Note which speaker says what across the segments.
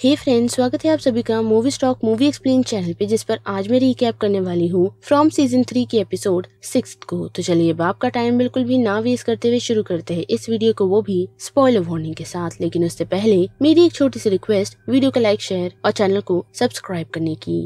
Speaker 1: हे friends स्वागत है आप सभी का movie stock movie explain channel पे जिस पर आज मैं रिकैप करने वाली हूँ फ्रॉम सीजन थ्री के एपिसोड सिक्स को तो चलिए बाप का टाइम बिल्कुल भी ना वेस्ट करते हुए शुरू करते हैं इस वीडियो को वो भी स्पॉइलर वार्निंग के साथ लेकिन उससे पहले मेरी एक छोटी सी रिक्वेस्ट वीडियो को लाइक शेयर और चैनल को सब्सक्राइब करने की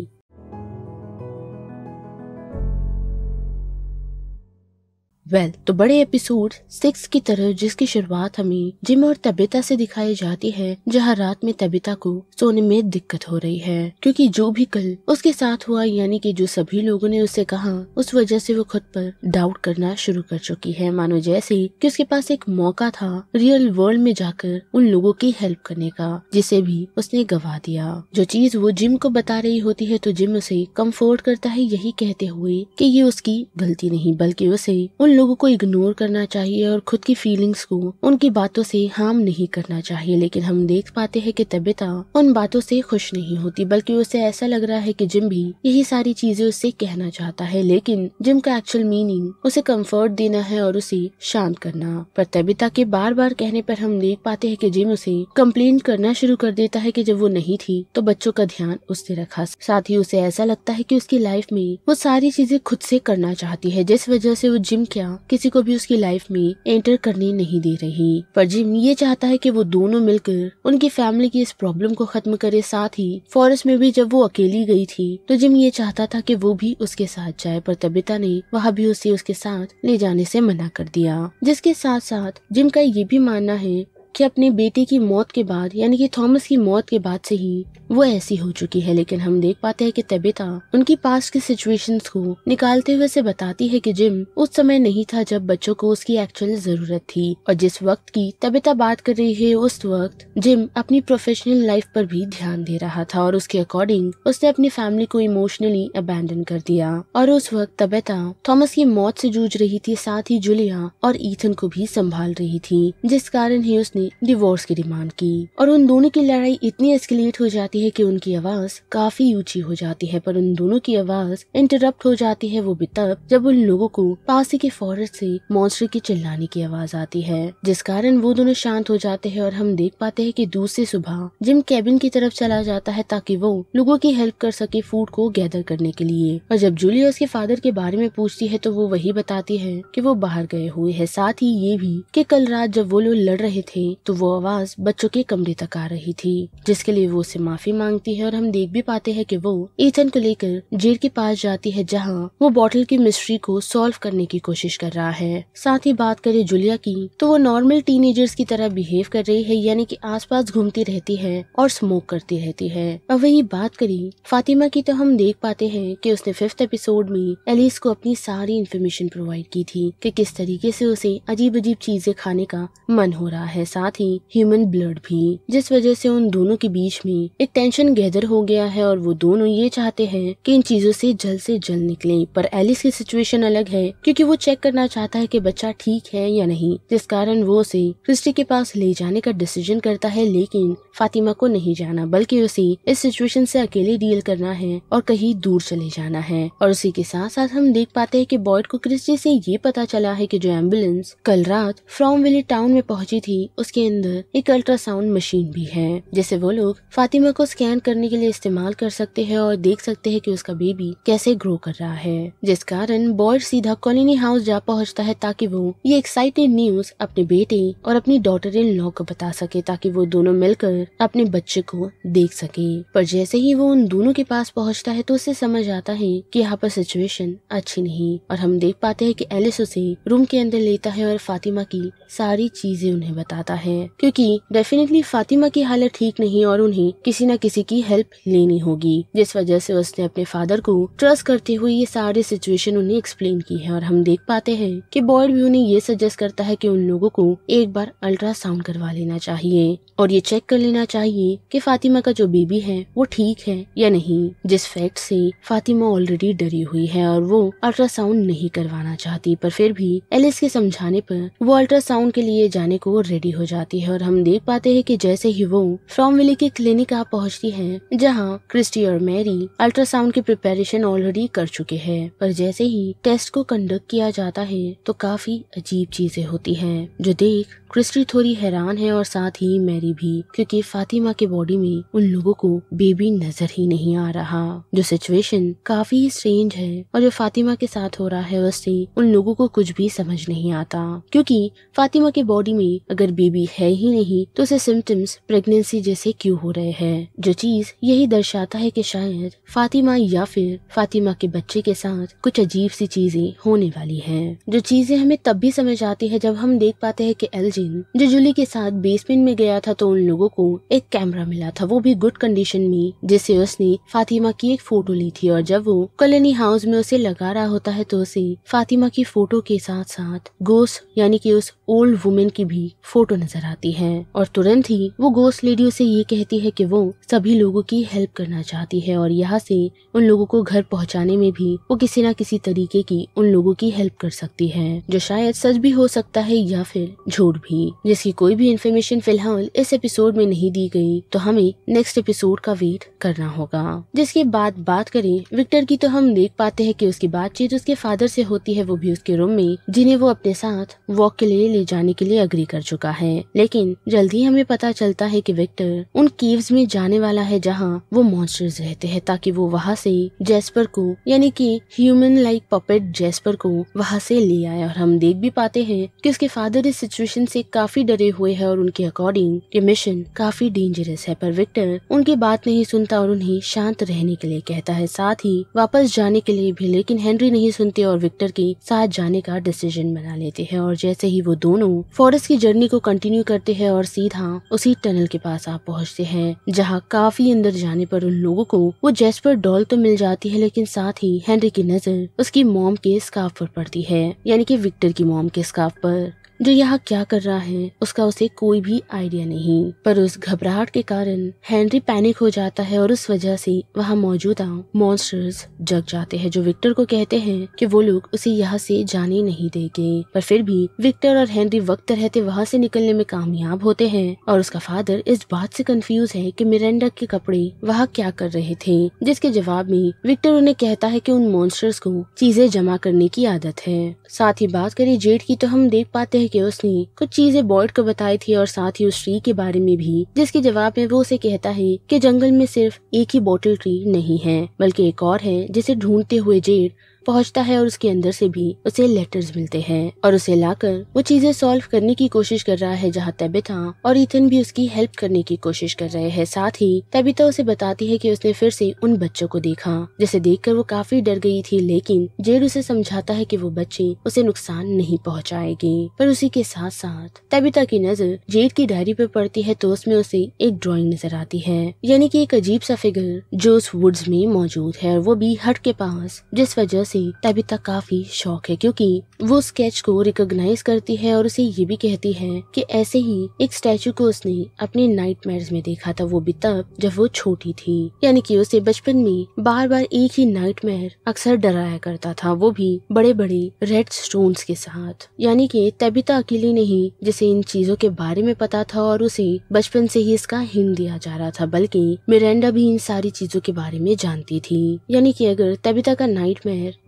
Speaker 1: वेल well, तो बड़े एपिसोड सिक्स की तरह जिसकी शुरुआत हमें जिम और तबिता से दिखाई जाती है जहां रात में तबिता को सोने में दिक्कत हो रही है क्योंकि जो भी कल उसके साथ हुआ यानी कि जो सभी लोगों ने उससे कहा उस वजह से वो खुद पर डाउट करना शुरू कर चुकी है मानो जैसे कि उसके पास एक मौका था रियल वर्ल्ड में जाकर उन लोगों की हेल्प करने का जिसे भी उसने गवा दिया जो चीज वो जिम को बता रही होती है तो जिम उसे कम्फोर्ट करता है यही कहते हुए की ये उसकी गलती नहीं बल्कि उसे उन लोगों को इग्नोर करना चाहिए और खुद की फीलिंग्स को उनकी बातों से हार्म नहीं करना चाहिए लेकिन हम देख पाते हैं कि तबिता उन बातों से खुश नहीं होती बल्कि उसे ऐसा लग रहा है कि जिम भी यही सारी चीजें उससे कहना चाहता है लेकिन जिम का एक्चुअल मीनिंग उसे कम्फर्ट देना है और उसे शांत करना पर तबिता के बार बार कहने पर हम देख पाते है की जिम उसे कम्प्लेन करना शुरू कर देता है की जब वो नहीं थी तो बच्चों का ध्यान उससे रखा साथ ही उसे ऐसा लगता है की उसकी लाइफ में वो सारी चीजें खुद से करना चाहती है जिस वजह से वो जिम क्या दुनिया किसी को भी उसकी लाइफ में एंटर करने नहीं दे रही पर जिम ये चाहता है कि वो दोनों मिलकर उनकी फैमिली की इस प्रॉब्लम को खत्म करे साथ ही फॉरेस्ट में भी जब वो अकेली गई थी तो जिम ये चाहता था कि वो भी उसके साथ जाए पर तबिता ने वहाँ भी उसे उसके साथ ले जाने से मना कर दिया जिसके साथ साथ जिम का ये भी मानना है कि अपने बेटे की मौत के बाद यानी कि थॉमस की मौत के बाद से ही वो ऐसी हो चुकी है लेकिन हम देख पाते हैं कि तबिता उनकी पास की सिचुएशंस को निकालते हुए से बताती है कि जिम उस समय नहीं था जब बच्चों को उसकी एक्चुअल जरूरत थी और जिस वक्त की तबिता बात कर रही है उस वक्त जिम अपनी प्रोफेशनल लाइफ पर भी ध्यान दे रहा था और उसके अकॉर्डिंग उसने अपनी फैमिली को इमोशनली अबेंडन कर दिया और उस वक्त तबिता थॉमस की मौत से जूझ रही थी साथ ही जुलिया और ईथन को भी संभाल रही थी जिस कारण ही उसने डिवोर्स की डिमांड की और उन दोनों की लड़ाई इतनी एस्केलेट हो जाती है कि उनकी आवाज काफी ऊंची हो जाती है पर उन दोनों की आवाज इंटरप्ट हो जाती है वो भी तब जब उन लोगों को पासी के फॉरेस्ट से मॉन्स्टर की चिल्लाने की आवाज आती है जिस कारण वो दोनों शांत हो जाते हैं और हम देख पाते हैं कि दूसरी सुबह जिम कैबिन की तरफ चला जाता है ताकि वो लोगों की हेल्प कर सके फूड को गैदर करने के लिए और जब जूलिया उसके फादर के बारे में पूछती है तो वो वही बताती है कि वो बाहर गए हुए है साथ ही ये भी कि कल रात जब वो लोग लड़ रहे थे थी तो वो आवाज बच्चों के कमरे तक आ रही थी जिसके लिए वो उसे माफी मांगती है और हम देख भी पाते हैं कि वो ईथन को लेकर जेल के पास जाती है जहाँ वो बॉटल की मिस्ट्री को सॉल्व करने की कोशिश कर रहा है साथ ही बात करे जुलिया की तो वो नॉर्मल टीन की तरह बिहेव कर रही है यानी की आस घूमती रहती है और स्मोक करती रहती है और वही बात करी फातिमा की तो हम देख पाते हैं की उसने फिफ्थ एपिसोड में एलिस को अपनी सारी इन्फॉर्मेशन प्रोवाइड की थी कि किस तरीके से उसे अजीब अजीब चीजें खाने का मन हो रहा है साथ ही ह्यूमन ब्लड भी जिस वजह से उन दोनों के बीच में एक टेंशन गैदर हो गया है और वो दोनों ये चाहते हैं कि इन चीजों से जल्द से जल्द निकले पर एलिस की सिचुएशन अलग है क्योंकि वो चेक करना चाहता है कि बच्चा ठीक है या नहीं जिस कारण वो उसे क्रिस्टी के पास ले जाने का डिसीजन करता है लेकिन फातिमा को नहीं जाना बल्कि उसे इस सिचुएशन से अकेले डील करना है और कहीं दूर चले जाना है और उसी के साथ साथ हम देख पाते हैं कि बॉयड को क्रिस्टी से ये पता चला है कि जो एम्बुलेंस कल रात फ्रॉम विली टाउन में पहुंची थी उसके अंदर एक अल्ट्रासाउंड मशीन भी है जिसे वो लोग फातिमा को स्कैन करने के लिए इस्तेमाल कर सकते हैं और देख सकते हैं कि उसका बेबी कैसे ग्रो कर रहा है जिस कारण बॉय सीधा कॉलोनी हाउस जा पहुंचता है ताकि वो ये एक्साइटेड न्यूज अपने बेटे और अपनी डॉटर इन लॉ को बता सके ताकि वो दोनों मिलकर अपने बच्चे को देख सके पर जैसे ही वो उन दोनों के पास पहुँचता है तो उसे समझ आता है की यहाँ पर सिचुएशन अच्छी नहीं और हम देख पाते है की एलिस उसे रूम के अंदर लेता है और फातिमा की सारी चीजें उन्हें बताता है क्योंकि डेफिनेटली फातिमा की हालत ठीक नहीं और उन्हें किसी न किसी की हेल्प लेनी होगी जिस वजह से उसने अपने फादर को ट्रस्ट करते हुए ये सारी सिचुएशन उन्हें एक्सप्लेन की है और हम देख पाते हैं कि बॉयड भी उन्हें ये सजेस्ट करता है कि उन लोगों को एक बार अल्ट्रासाउंड करवा लेना चाहिए और ये चेक कर लेना चाहिए कि फातिमा का जो बेबी है वो ठीक है या नहीं जिस फैक्ट से फातिमा ऑलरेडी डरी हुई है और वो अल्ट्रासाउंड नहीं करवाना चाहती पर फिर भी एलिस के समझाने पर वो अल्ट्रासाउंड के लिए जाने को रेडी हो जाती है और हम देख पाते हैं कि जैसे ही वो फ्रॉमविले के क्लिनिक आ पहुंचती है जहां क्रिस्टी और मैरी अल्ट्रासाउंड की प्रिपेरेशन ऑलरेडी कर चुके हैं पर जैसे ही टेस्ट को कंडक्ट किया जाता है तो काफी अजीब चीजें होती है जो देख क्रिस्टी थोड़ी हैरान है और साथ ही मैरी भी क्योंकि फातिमा के बॉडी में उन लोगों को बेबी नजर ही नहीं आ रहा जो सिचुएशन काफी स्ट्रेंज है और जो फातिमा के साथ हो रहा है उससे उन लोगों को कुछ भी समझ नहीं आता क्योंकि फातिमा के बॉडी में अगर बेबी बेबी है ही नहीं तो उसे सिम्टम्स प्रेगनेंसी जैसे क्यों हो रहे हैं जो चीज यही दर्शाता है कि शायद फातिमा या फिर फातिमा के बच्चे के साथ कुछ अजीब सी चीजें होने वाली है जो चीजें हमें तब भी समझ आती है जब हम देख पाते हैं कि एलजिन जो जुली के साथ बेसमेंट में गया था तो उन लोगों को एक कैमरा मिला था वो भी गुड कंडीशन में जिससे उसने फातिमा की एक फोटो ली थी और जब वो कलनी हाउस में उसे लगा रहा होता है तो उसे फातिमा की फोटो के साथ साथ गोस यानी कि उस ओल्ड वुमेन की भी फोटो नजर आती है और तुरंत ही वो गोस्ट लेडी उसे ये कहती है कि वो सभी लोगों की हेल्प करना चाहती है और यहाँ से उन लोगों को घर पहुँचाने में भी वो किसी न किसी तरीके की उन लोगों की हेल्प कर सकती है जो शायद सच भी हो सकता है या फिर झूठ भी जिसकी कोई भी इन्फॉर्मेशन फिलहाल इस एपिसोड में नहीं दी गई तो हमें नेक्स्ट एपिसोड का वेट करना होगा जिसके बाद बात करें विक्टर की तो हम देख पाते हैं कि उसकी बातचीत उसके फादर से होती है वो भी उसके रूम में जिन्हें वो अपने साथ वॉक के लिए ले जाने के लिए अग्री कर चुका है हैं लेकिन जल्दी हमें पता चलता है कि विक्टर उन कीव्स में जाने वाला है जहाँ वो मॉन्स्टर्स रहते हैं ताकि वो वहाँ से जेस्पर को यानी कि ह्यूमन लाइक पपेट जेस्पर को वहाँ से ले आए और हम देख भी पाते हैं कि उसके फादर इस सिचुएशन से काफी डरे हुए हैं और उनके अकॉर्डिंग ये मिशन काफी डेंजरस है पर विक्टर उनकी बात नहीं सुनता और उन्हें शांत रहने के लिए कहता है साथ ही वापस जाने के लिए भी लेकिन हेनरी नहीं सुनते और विक्टर के साथ जाने का डिसीजन बना लेते हैं और जैसे ही वो दोनों फॉरेस्ट की जर्नी को कंटिन्यू कंटिन्यू करते हैं और सीधा उसी टनल के पास आप पहुंचते हैं जहां काफी अंदर जाने पर उन लोगों को वो जेस्पर डॉल तो मिल जाती है लेकिन साथ ही हेनरी की नजर उसकी मॉम के स्काफ पर पड़ती है यानी कि विक्टर की मॉम के स्काफ पर जो यहाँ क्या कर रहा है उसका उसे कोई भी आइडिया नहीं पर उस घबराहट के कारण हेनरी पैनिक हो जाता है और उस वजह से वहाँ मौजूदा मॉन्स्टर्स जग जाते हैं जो विक्टर को कहते हैं कि वो लोग उसे यहाँ से जाने नहीं देंगे पर फिर भी विक्टर और हेनरी वक्त रहते वहाँ से निकलने में कामयाब होते हैं और उसका फादर इस बात से कंफ्यूज है कि मिरेंडा के कपड़े वहाँ क्या कर रहे थे जिसके जवाब में विक्टर उन्हें कहता है कि उन मॉन्स्टर्स को चीजें जमा करने की आदत है साथ ही बात करें जेट की तो हम देख पाते हैं कह के उसने कुछ चीजें बॉयड को बताई थी और साथ ही उस ट्री के बारे में भी जिसके जवाब में वो उसे कहता है कि जंगल में सिर्फ एक ही बोटल ट्री नहीं है बल्कि एक और है जिसे ढूंढते हुए जेड पहुंचता है और उसके अंदर से भी उसे लेटर्स मिलते हैं और उसे लाकर वो चीजें सॉल्व करने की कोशिश कर रहा है जहाँ तबिता और इथन भी उसकी हेल्प करने की कोशिश कर रहे हैं साथ ही तबिता उसे बताती है कि उसने फिर से उन बच्चों को देखा जिसे देख वो काफी डर गई थी लेकिन जेड उसे समझाता है की वो बच्चे उसे नुकसान नहीं पहुँचाएगी पर उसी के साथ साथ तबिता की नजर जेड की डायरी पर पड़ती है तो उसमें उसे एक ड्रॉइंग नजर आती है यानी की एक अजीब सा फिगर जो उस वुड्स में मौजूद है और वो भी हट के पास जिस वजह से उसे तबिता काफी शौक है क्योंकि वो स्केच को रिकॉग्नाइज करती है और उसे ये भी कहती है कि ऐसे ही एक स्टैचू को उसने अपने नाइट में देखा था वो भी तब जब वो छोटी थी यानी कि उसे बचपन में बार बार एक ही नाइट अक्सर डराया करता था वो भी बड़े बड़े रेड स्टोन के साथ यानी की तबिता तो अकेली नहीं जिसे इन चीजों के बारे में पता था और उसे बचपन से ही इसका हिंद दिया जा रहा था बल्कि मिरेंडा भी इन सारी चीजों के बारे में जानती थी यानी कि अगर तबिता का नाइट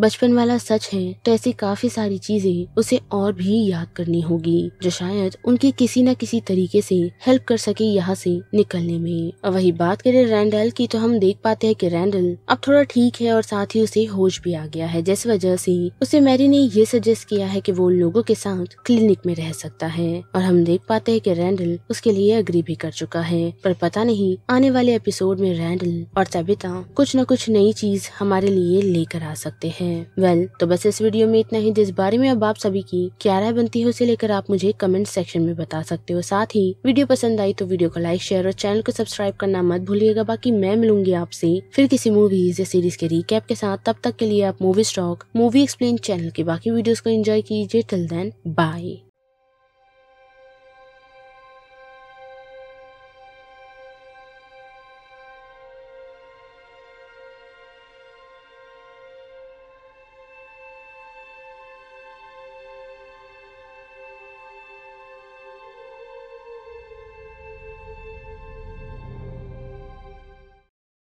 Speaker 1: बचपन वाला सच है तो ऐसी काफी सारी चीजें उसे और भी याद करनी होगी जो शायद उनकी किसी न किसी तरीके से हेल्प कर सके यहाँ से निकलने में वही बात करें रैंडल की तो हम देख पाते हैं कि रैंडल अब थोड़ा ठीक है और साथ ही उसे होश भी आ गया है जिस वजह से उसे मैरी ने ये सजेस्ट किया है कि वो लोगों के साथ क्लिनिक में रह सकता है और हम देख पाते है की रैंडल उसके लिए अग्री भी कर चुका है पर पता नहीं आने वाले एपिसोड में रैंडल और तबिता कुछ न कुछ नई चीज हमारे लिए लेकर आ सकते हैं हैं वेल well, तो बस इस वीडियो में इतना ही जिस बारे में अब आप सभी की क्या राय बनती है उसे लेकर आप मुझे कमेंट सेक्शन में बता सकते हो साथ ही वीडियो पसंद आई तो वीडियो को लाइक शेयर और चैनल को सब्सक्राइब करना मत भूलिएगा बाकी मैं मिलूंगी आपसे फिर किसी मूवीज या सीरीज के रिकेप के साथ तब तक के लिए आप movie stock movie explain channel के बाकी वीडियो को एंजॉय कीजिए टिल देन बाय